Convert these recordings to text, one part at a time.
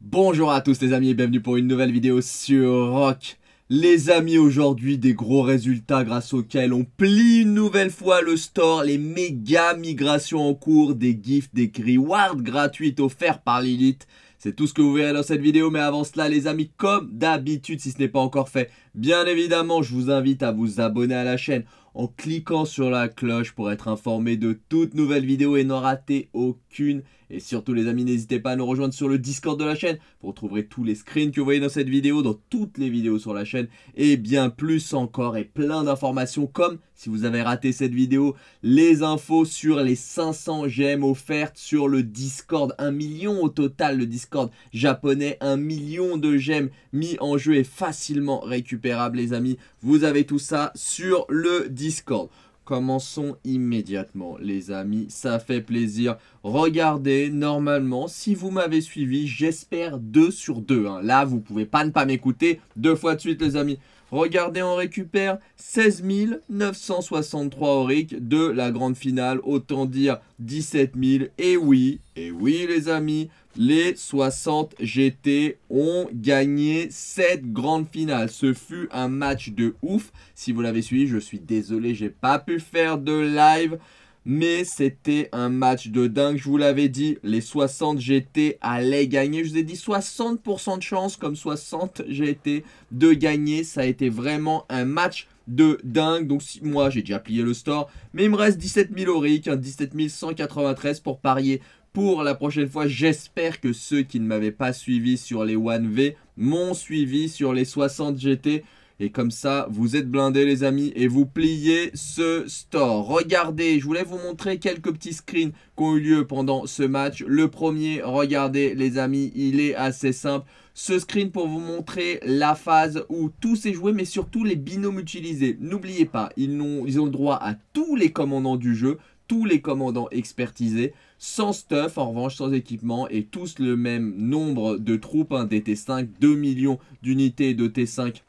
Bonjour à tous les amis et bienvenue pour une nouvelle vidéo sur Rock. Les amis, aujourd'hui des gros résultats grâce auxquels on plie une nouvelle fois le store, les méga migrations en cours, des gifts, des rewards gratuites offerts par Lilith, c'est tout ce que vous verrez dans cette vidéo, mais avant cela les amis, comme d'habitude, si ce n'est pas encore fait, bien évidemment, je vous invite à vous abonner à la chaîne en cliquant sur la cloche pour être informé de toutes nouvelles vidéos et n'en rater aucune. Et surtout les amis, n'hésitez pas à nous rejoindre sur le Discord de la chaîne. Vous retrouverez tous les screens que vous voyez dans cette vidéo, dans toutes les vidéos sur la chaîne et bien plus encore et plein d'informations comme si vous avez raté cette vidéo, les infos sur les 500 gemmes offertes sur le Discord. Un million au total, le Discord japonais. Un million de gemmes mis en jeu et facilement récupérables, les amis. Vous avez tout ça sur le Discord. Commençons immédiatement, les amis. Ça fait plaisir. Regardez, normalement, si vous m'avez suivi, j'espère 2 sur 2. Hein. Là, vous pouvez pas ne pas m'écouter deux fois de suite, les amis. Regardez, on récupère 16 963 auric de la grande finale, autant dire 17 000. Et oui, et oui les amis, les 60 GT ont gagné cette grande finale. Ce fut un match de ouf. Si vous l'avez suivi, je suis désolé, j'ai pas pu faire de live. Mais c'était un match de dingue, je vous l'avais dit, les 60 GT allaient gagner. Je vous ai dit 60% de chance comme 60 GT de gagner. Ça a été vraiment un match de dingue. Donc moi j'ai déjà plié le store, mais il me reste 17 000 auric, 17 193 pour parier pour la prochaine fois. J'espère que ceux qui ne m'avaient pas suivi sur les 1V m'ont suivi sur les 60 GT. Et comme ça, vous êtes blindés les amis et vous pliez ce store. Regardez, je voulais vous montrer quelques petits screens qui ont eu lieu pendant ce match. Le premier, regardez les amis, il est assez simple ce screen pour vous montrer la phase où tout s'est joué, mais surtout les binômes utilisés. N'oubliez pas, ils ont, le droit à tous les commandants du jeu, tous les commandants expertisés, sans stuff, en revanche sans équipement, et tous le même nombre de troupes, des T5, 2 millions d'unités de T5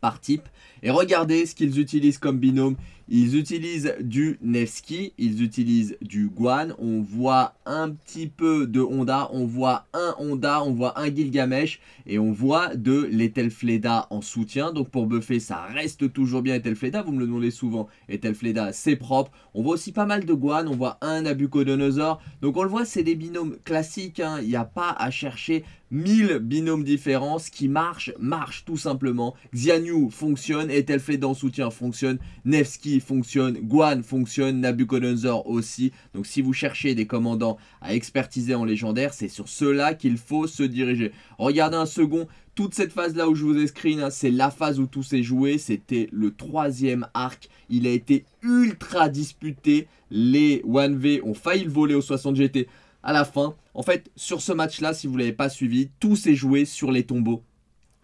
par type. Et regardez ce qu'ils utilisent comme binôme. Ils utilisent du Nevsky, ils utilisent du Guan. On voit un petit peu de Honda, on voit un Honda, on voit un Gilgamesh et on voit de l'Ethelfleda en soutien. Donc pour buffer, ça reste toujours bien Etelfleda, vous me le demandez souvent. Etelfleda, c'est propre. On voit aussi pas mal de Guan, on voit un Nabucodonosor. Donc on le voit, c'est des binômes classiques, hein. il n'y a pas à chercher mille binômes différents. Ce qui marche, marche tout simplement. Xianyu fonctionne, Fleda en soutien fonctionne, Nevsky fonctionne, Guan fonctionne, Nabucodonosor aussi. Donc si vous cherchez des commandants à expertiser en légendaire, c'est sur cela qu'il faut se diriger. Regardez un second, toute cette phase là où je vous ai screen, hein, c'est la phase où tout s'est joué, c'était le troisième arc, il a été ultra disputé, les 1V ont failli le voler au 60 GT à la fin. En fait, sur ce match là, si vous ne l'avez pas suivi, tout s'est joué sur les tombeaux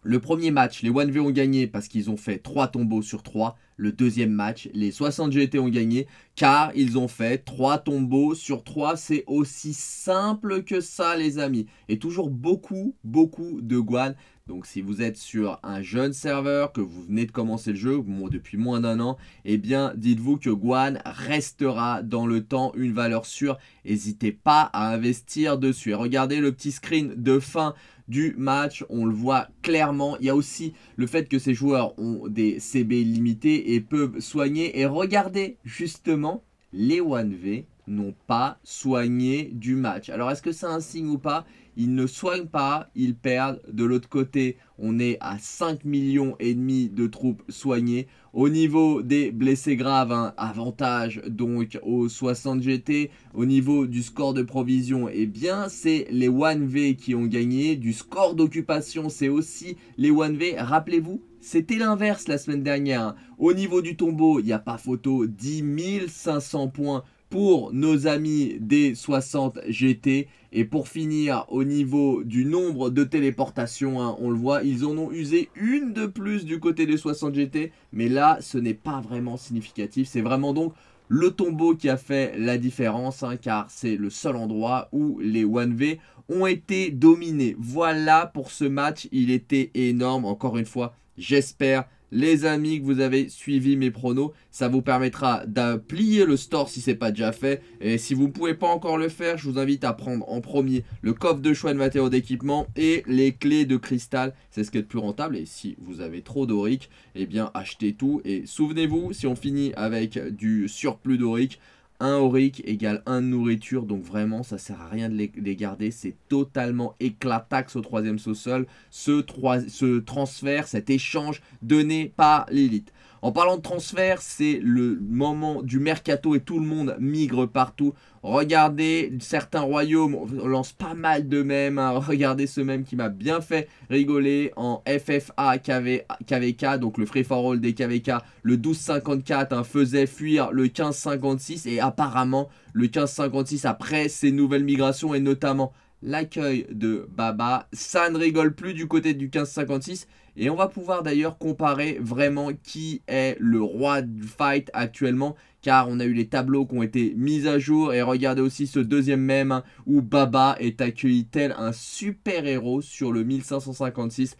le premier match, les 1v ont gagné parce qu'ils ont fait 3 tombeaux sur 3. Le deuxième match, les 60 GT ont gagné car ils ont fait 3 tombeaux sur 3. C'est aussi simple que ça les amis. Et toujours beaucoup, beaucoup de guan. Donc si vous êtes sur un jeune serveur, que vous venez de commencer le jeu depuis moins d'un an, eh bien dites-vous que Guan restera dans le temps une valeur sûre. N'hésitez pas à investir dessus. Et regardez le petit screen de fin du match, on le voit clairement. Il y a aussi le fait que ces joueurs ont des CB limités et peuvent soigner. Et regardez justement, les 1V n'ont pas soigné du match. Alors est-ce que c'est un signe ou pas ils ne soignent pas, ils perdent. De l'autre côté, on est à 5 millions et demi de troupes soignées. Au niveau des blessés graves, hein, avantage donc aux 60 GT. Au niveau du score de provision, eh bien c'est les 1V qui ont gagné. Du score d'occupation, c'est aussi les 1V. Rappelez-vous, c'était l'inverse la semaine dernière. Hein. Au niveau du tombeau, il n'y a pas photo, 10 500 points pour nos amis des 60 GT. Et pour finir, au niveau du nombre de téléportations, hein, on le voit, ils en ont usé une de plus du côté des 60 GT. Mais là, ce n'est pas vraiment significatif. C'est vraiment donc le tombeau qui a fait la différence, hein, car c'est le seul endroit où les 1V ont été dominés. Voilà pour ce match, il était énorme. Encore une fois, j'espère les amis, que vous avez suivi mes pronos. Ça vous permettra d'applier le store si ce n'est pas déjà fait. Et si vous ne pouvez pas encore le faire, je vous invite à prendre en premier le coffre de choix de matériaux d'équipement et les clés de cristal. C'est ce qui est le plus rentable. Et si vous avez trop d'orique, eh bien achetez tout. Et souvenez-vous, si on finit avec du surplus d'orique. Un auric égale un nourriture, donc vraiment ça sert à rien de les, garder, c'est totalement éclataxe au troisième sous-sol, ce, ce transfert, cet échange donné par Lilith. En parlant de transfert, c'est le moment du mercato et tout le monde migre partout. Regardez, certains royaumes lancent pas mal de mèmes. Hein. Regardez ce mème qui m'a bien fait rigoler en FFA KVK, donc le free for all des KVK. Le 1254 54 hein, faisait fuir le 15-56. et apparemment le 15-56 après ces nouvelles migrations et notamment l'accueil de Baba, ça ne rigole plus du côté du 15-56. Et on va pouvoir d'ailleurs comparer vraiment qui est le roi du fight actuellement car on a eu les tableaux qui ont été mis à jour et regardez aussi ce deuxième même hein, où Baba est accueilli tel un super-héros sur le 1556.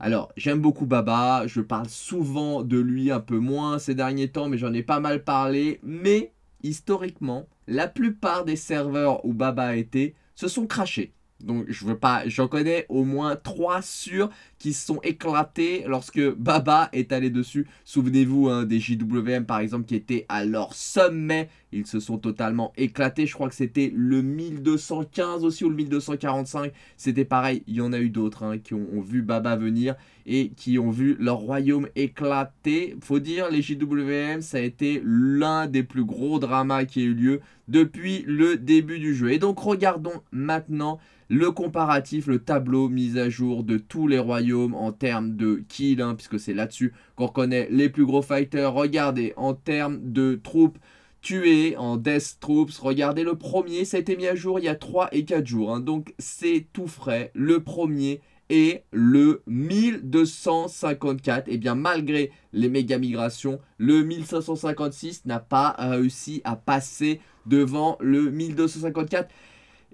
Alors, j'aime beaucoup Baba, je parle souvent de lui un peu moins ces derniers temps, mais j'en ai pas mal parlé. Mais, historiquement, la plupart des serveurs où Baba a été se sont crachés. Donc je veux pas, j'en connais au moins 3 sur qui se sont éclatés lorsque Baba est allé dessus. Souvenez-vous hein, des JWM par exemple qui étaient à leur sommet, ils se sont totalement éclatés. Je crois que c'était le 1215 aussi ou le 1245, c'était pareil. Il y en a eu d'autres hein, qui ont vu Baba venir et qui ont vu leur royaume éclater. Faut dire, les JWM, ça a été l'un des plus gros dramas qui a eu lieu depuis le début du jeu. Et donc regardons maintenant le comparatif, le tableau mis à jour de tous les royaumes en termes de kills, hein, puisque c'est là-dessus qu'on reconnaît les plus gros fighters. Regardez, en termes de troupes tuées, en Death Troops, regardez le premier, ça a été mis à jour il y a 3 et 4 jours. Hein. donc c'est tout frais, le premier et le 1254. Et eh bien malgré les méga migrations, le 1556 n'a pas réussi à passer devant le 1254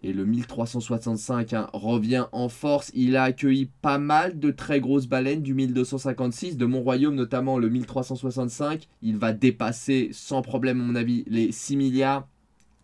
et le 1365 hein, revient en force. Il a accueilli pas mal de très grosses baleines du 1256, de mon royaume notamment le 1365. Il va dépasser sans problème à mon avis les 6 milliards.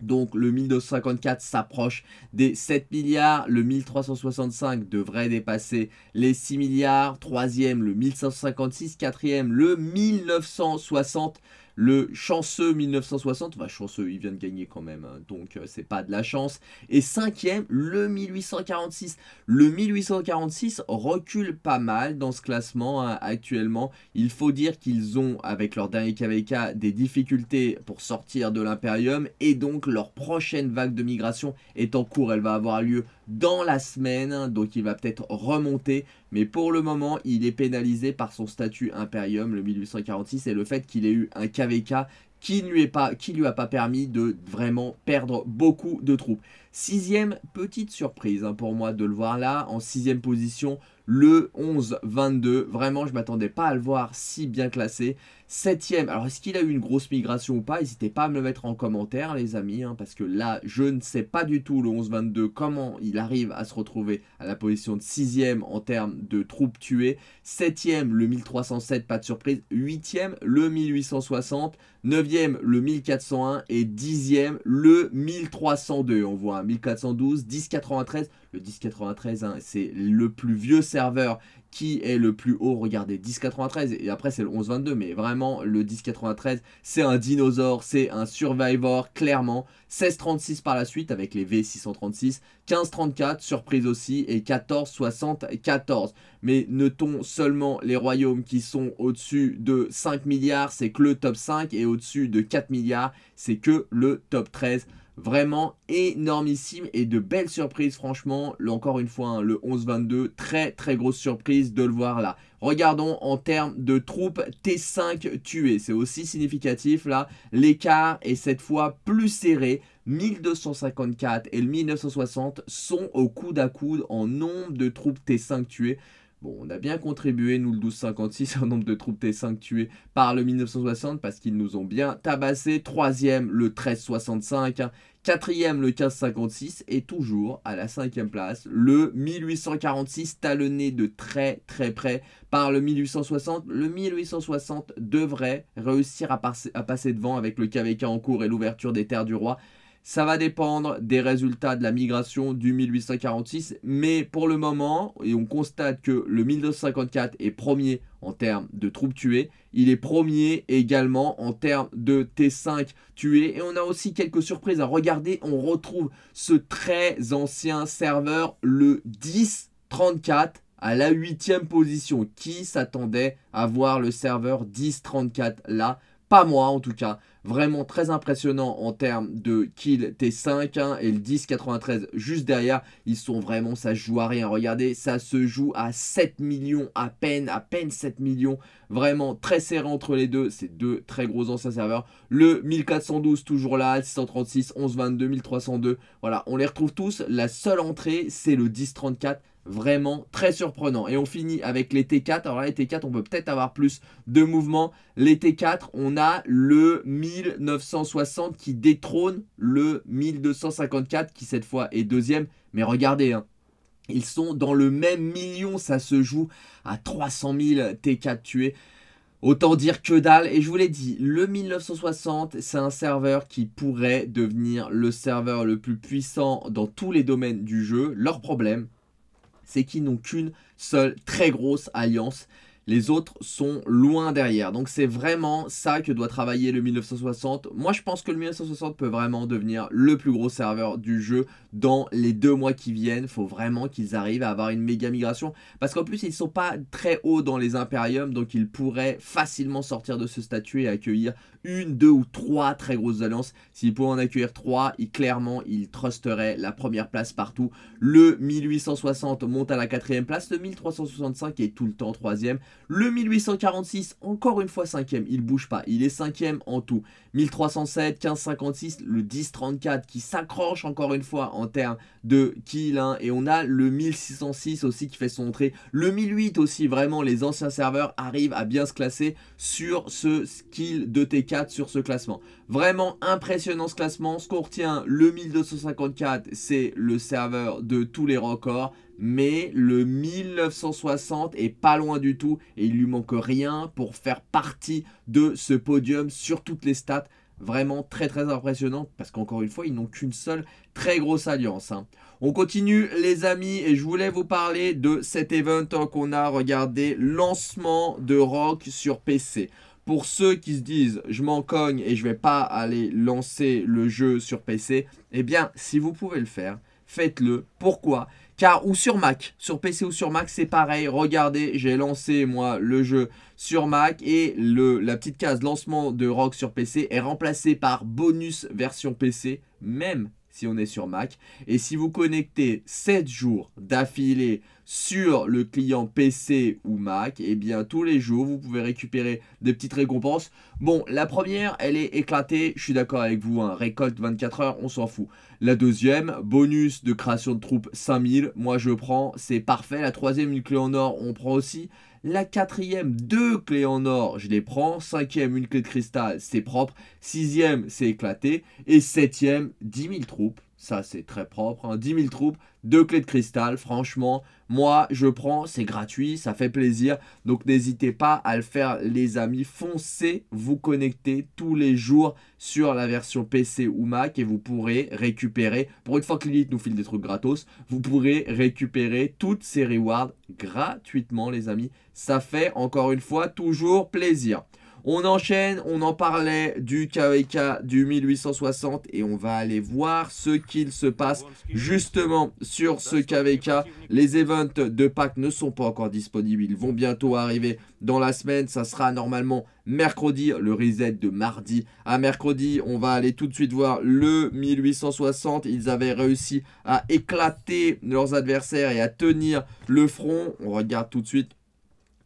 Donc le 1254 s'approche des 7 milliards, le 1365 devrait dépasser les 6 milliards, troisième le 1556, quatrième le 1960. Le chanceux 1960, enfin chanceux, il vient de gagner quand même, hein, donc euh, c'est pas de la chance. Et cinquième, le 1846. Le 1846 recule pas mal dans ce classement hein, actuellement. Il faut dire qu'ils ont, avec leur dernier KVK, des difficultés pour sortir de l'Imperium et donc leur prochaine vague de migration est en cours. Elle va avoir lieu dans la semaine, donc il va peut-être remonter, mais pour le moment, il est pénalisé par son statut Imperium, le 1846, et le fait qu'il ait eu un KVK qui ne lui, lui a pas permis de vraiment perdre beaucoup de troupes. Sixième petite surprise hein, pour moi de le voir là, en sixième position, le 11-22. Vraiment, je m'attendais pas à le voir si bien classé. Septième, alors est-ce qu'il a eu une grosse migration ou pas N'hésitez pas à me le mettre en commentaire les amis, hein, parce que là je ne sais pas du tout le 11-22 comment il arrive à se retrouver à la position de 6 sixième en termes de troupes tuées. 7 Septième, le 1307, pas de surprise. 8 Huitième, le 1860. 9e le 1401 et 10e le 1302. On voit 1412 1412, 1093. Le 1093, hein, c'est le plus vieux serveur qui est le plus haut, regardez, 1093, et après c'est le 1122, mais vraiment le 1093, c'est un dinosaure, c'est un survivor, clairement. 1636 par la suite avec les V636, 1534, surprise aussi, et 1474. Mais notons seulement les royaumes qui sont au-dessus de 5 milliards, c'est que le top 5, et au-dessus de 4 milliards, c'est que le top 13. Vraiment énormissime et de belles surprises franchement. encore une fois, hein, le 11-22, très très grosse surprise de le voir là. Regardons en termes de troupes T5 tuées. C'est aussi significatif là. L'écart est cette fois plus serré. 1254 et le 1960 sont au coude à coude en nombre de troupes T5 tuées. Bon, on a bien contribué, nous, le 1256, au nombre de troupes T5 tuées par le 1960, parce qu'ils nous ont bien tabassé. Troisième, le 1365. Hein. Quatrième, le 1556. Et toujours, à la cinquième place, le 1846, talonné de très très près par le 1860. Le 1860 devrait réussir à, à passer devant avec le KVK en cours et l'ouverture des terres du roi. Ça va dépendre des résultats de la migration du 1846, mais pour le moment, et on constate que le 1954 est premier en termes de troupes tuées, il est premier également en termes de T5 tués, et on a aussi quelques surprises à regarder, on retrouve ce très ancien serveur, le 1034, à la huitième position. Qui s'attendait à voir le serveur 1034 là Pas moi en tout cas. Vraiment très impressionnant en termes de kill T5 hein, et le 10-93 juste derrière. Ils sont vraiment, ça joue à rien. Regardez, ça se joue à 7 millions à peine, à peine 7 millions. Vraiment très serré entre les deux. Ces deux très gros anciens serveurs. Le 1412 toujours là, 636, 1122, 1302. Voilà, on les retrouve tous. La seule entrée, c'est le 1034 vraiment très surprenant. Et on finit avec les T4. Alors là, les T4, on peut peut-être avoir plus de mouvements. Les T4, on a le 1960 qui détrône le 1254 qui cette fois est deuxième. Mais regardez, hein, ils sont dans le même million. Ça se joue à 300 000 T4 tués. Autant dire que dalle. Et je vous l'ai dit, le 1960, c'est un serveur qui pourrait devenir le serveur le plus puissant dans tous les domaines du jeu. Leur problème, c'est qu'ils n'ont qu'une seule très grosse alliance les autres sont loin derrière. Donc c'est vraiment ça que doit travailler le 1960. Moi je pense que le 1960 peut vraiment devenir le plus gros serveur du jeu dans les deux mois qui viennent. Faut vraiment qu'ils arrivent à avoir une méga migration. Parce qu'en plus ils ne sont pas très hauts dans les impériums. Donc ils pourraient facilement sortir de ce statut et accueillir une, deux ou trois très grosses alliances. S'ils pouvaient en accueillir trois, ils, clairement ils trusteraient la première place partout. Le 1860 monte à la quatrième place. Le 1365 est tout le temps troisième. Le 1846, encore une fois 5ème, il bouge pas, il est 5 cinquième en tout. 1307, 1556, le 1034 qui s'accroche encore une fois en termes de kill. Hein. Et on a le 1606 aussi qui fait son entrée. Le 1008 aussi, vraiment, les anciens serveurs arrivent à bien se classer sur ce skill de T4, sur ce classement. Vraiment impressionnant ce classement. Ce qu'on retient, le 1254, c'est le serveur de tous les records. Mais le 1960 est pas loin du tout et il lui manque rien pour faire partie de ce podium sur toutes les stats vraiment très très impressionnant parce qu'encore une fois, ils n'ont qu'une seule très grosse alliance. Hein. On continue les amis et je voulais vous parler de cet event hein, qu'on a regardé, lancement de Rock sur PC. Pour ceux qui se disent je m'en cogne et je vais pas aller lancer le jeu sur PC, eh bien si vous pouvez le faire, faites-le. Pourquoi Car ou sur Mac, sur PC ou sur Mac, c'est pareil. Regardez, j'ai lancé moi le jeu sur Mac et le, la petite case lancement de Rock sur PC est remplacée par bonus version PC, même si on est sur Mac. Et si vous connectez 7 jours d'affilée sur le client PC ou Mac, et eh bien tous les jours, vous pouvez récupérer des petites récompenses. Bon, la première, elle est éclatée, je suis d'accord avec vous, Un hein. récolte 24 heures, on s'en fout. La deuxième, bonus de création de troupes 5000, moi je prends, c'est parfait. La troisième, une clé en or, on prend aussi. La quatrième, deux clés en or, je les prends. Cinquième, une clé de cristal, c'est propre. Sixième, c'est éclaté. Et septième, 10 000 troupes. Ça, c'est très propre. 10 hein. 000 troupes, deux clés de cristal. Franchement, moi, je prends. C'est gratuit, ça fait plaisir. Donc, n'hésitez pas à le faire, les amis. Foncez, vous connectez tous les jours sur la version PC ou Mac et vous pourrez récupérer, pour une fois que Lilith nous file des trucs gratos, vous pourrez récupérer toutes ces rewards gratuitement, les amis. Ça fait, encore une fois, toujours plaisir. On enchaîne, on en parlait du KVK du 1860 et on va aller voir ce qu'il se passe justement sur ce KVK. Les events de Pâques ne sont pas encore disponibles, ils vont bientôt arriver dans la semaine. Ça sera normalement mercredi, le reset de mardi à mercredi. On va aller tout de suite voir le 1860. Ils avaient réussi à éclater leurs adversaires et à tenir le front. On regarde tout de suite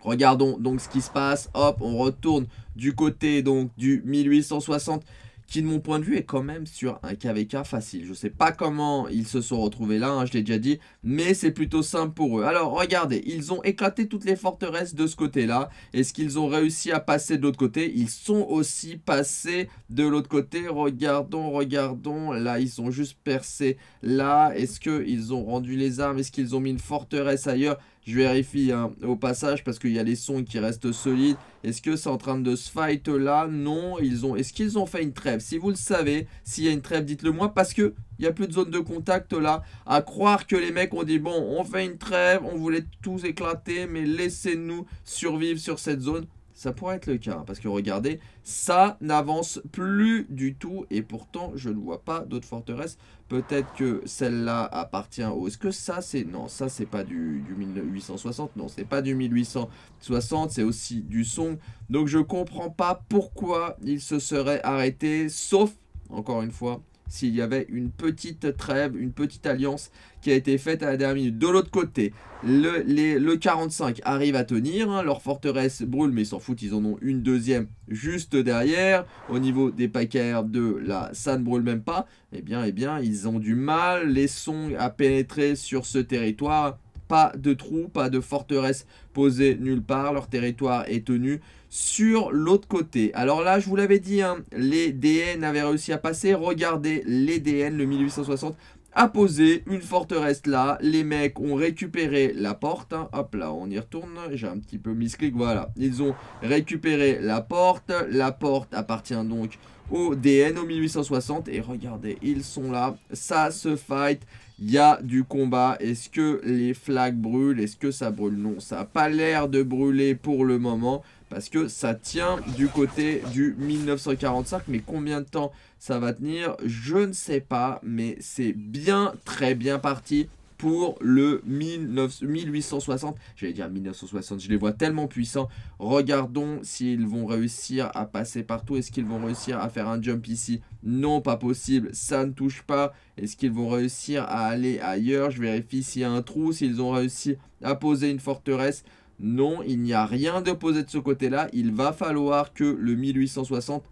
Regardons donc ce qui se passe. Hop, on retourne du côté donc du 1860 qui de mon point de vue est quand même sur un KVK facile. Je ne sais pas comment ils se sont retrouvés là, hein, je l'ai déjà dit, mais c'est plutôt simple pour eux. Alors regardez, ils ont éclaté toutes les forteresses de ce côté-là. Est-ce qu'ils ont réussi à passer de l'autre côté Ils sont aussi passés de l'autre côté. Regardons, regardons. Là, ils ont juste percé là. Est-ce qu'ils ont rendu les armes Est-ce qu'ils ont mis une forteresse ailleurs je vérifie hein, au passage parce qu'il y a les sons qui restent solides. Est-ce que c'est en train de se fight là Non, ils ont. Est-ce qu'ils ont fait une trêve Si vous le savez, s'il y a une trêve, dites-le moi parce que il n'y a plus de zone de contact là. À croire que les mecs ont dit bon, on fait une trêve, on voulait tous éclater, mais laissez-nous survivre sur cette zone. Ça pourrait être le cas, hein, parce que regardez, ça n'avance plus du tout, et pourtant, je ne vois pas d'autres forteresses. Peut-être que celle-là appartient au... Est-ce que ça, c'est... Non, ça, c'est pas du, du 1860, non, c'est pas du 1860, c'est aussi du Song. Donc, je comprends pas pourquoi il se serait arrêté, sauf, encore une fois, s'il y avait une petite trêve, une petite alliance qui a été faite à la dernière minute. De l'autre côté, le, le, 45 arrive à tenir, hein. leur forteresse brûle, mais ils s'en foutent, ils en ont une deuxième juste derrière. Au niveau des paquets de la ça ne brûle même pas. Eh bien, eh bien, ils ont du mal, les songs à pénétrer sur ce territoire. Pas de trou, pas de forteresse posée nulle part, leur territoire est tenu sur l'autre côté. Alors là, je vous l'avais dit, hein, les DN avaient réussi à passer. Regardez les DN, le 1860 a posé une forteresse là. Les mecs ont récupéré la porte. Hein. Hop là, on y retourne. J'ai un petit peu mis clic. voilà. Ils ont récupéré la porte. La porte appartient donc au DN au 1860. Et regardez, ils sont là. Ça se fight. Il y a du combat. Est-ce que les flags brûlent Est-ce que ça brûle Non, ça n'a pas l'air de brûler pour le moment parce que ça tient du côté du 1945, mais combien de temps ça va tenir, je ne sais pas, mais c'est bien, très bien parti pour le 1860. J'allais dire 1960, je les vois tellement puissants. Regardons s'ils vont réussir à passer partout. Est-ce qu'ils vont réussir à faire un jump ici Non, pas possible. Ça ne touche pas. Est-ce qu'ils vont réussir à aller ailleurs Je vérifie s'il y a un trou, s'ils ont réussi à poser une forteresse. Non, il n'y a rien d'opposé de ce côté-là. Il va falloir que le 1860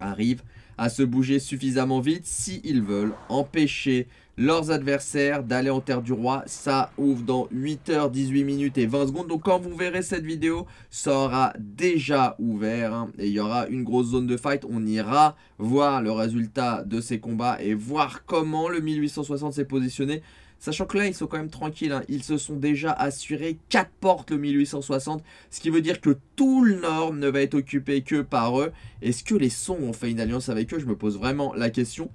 arrive à se bouger suffisamment vite s'ils veulent empêcher leurs adversaires d'aller en terre du roi. Ça ouvre dans 8h, 18 minutes et 20 secondes. Donc quand vous verrez cette vidéo, ça aura déjà ouvert hein, et il y aura une grosse zone de fight. On ira voir le résultat de ces combats et voir comment le 1860 s'est positionné. Sachant que là, ils sont quand même tranquilles. Hein. Ils se sont déjà assurés 4 portes le 1860. Ce qui veut dire que tout le nord ne va être occupé que par eux. Est-ce que les Sons ont fait une alliance avec eux Je me pose vraiment la question.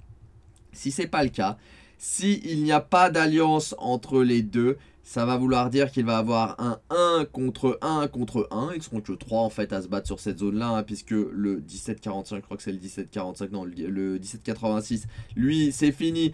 Si c'est pas le cas, s'il il n'y a pas d'alliance entre les deux, ça va vouloir dire qu'il va avoir un 1 contre 1 contre 1. Ils seront que 3 en fait à se battre sur cette zone-là, hein, puisque le 1745, je crois que c'est le 1745, non, le 1786, lui, c'est fini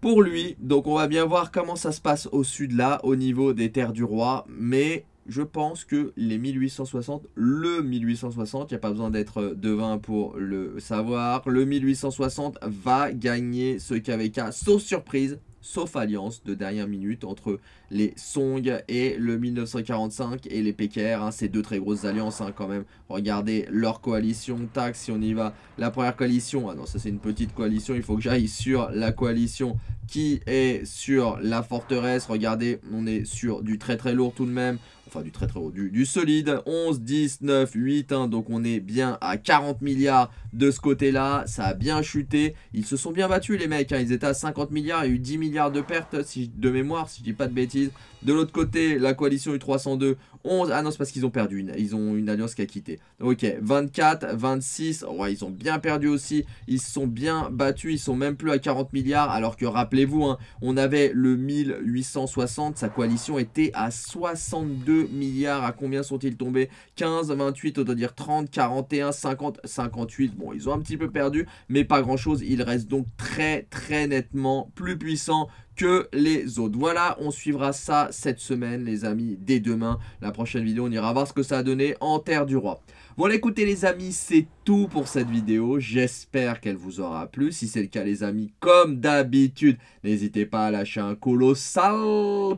pour lui. Donc on va bien voir comment ça se passe au sud là, au niveau des terres du roi. Mais je pense que les 1860, le 1860, il n'y a pas besoin d'être euh, devin pour le savoir, le 1860 va gagner ce KVK, sauf surprise, sauf alliance de dernière minute entre les Song et le 1945 et les PKR, hein, c'est deux très grosses alliances hein, quand même. Regardez leur coalition, tac, si on y va. La première coalition, ah non, ça c'est une petite coalition, il faut que j'aille sur la coalition qui est sur la forteresse. Regardez, on est sur du très très lourd tout de même. Enfin, du très très haut, du, solide. 11, 10, 9, 8. donc, on est bien à 40 milliards de ce côté-là. Ça a bien chuté. Ils se sont bien battus, les mecs. Hein. Ils étaient à 50 milliards. Il y eu 10 milliards de pertes si, de mémoire, si je dis pas de bêtises. De l'autre côté, la coalition U302 11. Ah non, c'est parce qu'ils ont perdu une. Ils ont une alliance qui a quitté. Ok, 24, 26. Ouais, ils ont bien perdu aussi. Ils se sont bien battus. Ils sont même plus à 40 milliards. Alors que rappelez-vous, hein, on avait le 1860. Sa coalition était à 62 milliards. À combien sont-ils tombés 15, 28, autant dire 30, 41, 50, 58. Bon, ils ont un petit peu perdu, mais pas grand-chose. Ils restent donc très, très nettement plus puissants que les autres. Voilà, on suivra ça cette semaine, les amis, dès demain. La la prochaine vidéo, on ira voir ce que ça a donné en Terre du Roi. Voilà, écoutez les amis, c'est tout pour cette vidéo. J'espère qu'elle vous aura plu. Si c'est le cas, les amis, comme d'habitude, n'hésitez pas à lâcher un colossal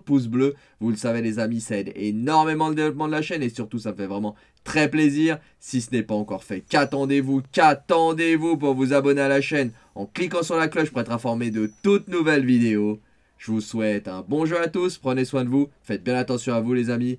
pouce bleu. Vous le savez, les amis, ça aide énormément le développement de la chaîne et surtout, ça me fait vraiment très plaisir. Si ce n'est pas encore fait, qu'attendez-vous Qu'attendez-vous pour vous abonner à la chaîne en cliquant sur la cloche pour être informé de toutes nouvelles vidéos. Je vous souhaite un bon jeu à tous, prenez soin de vous, faites bien attention à vous les amis,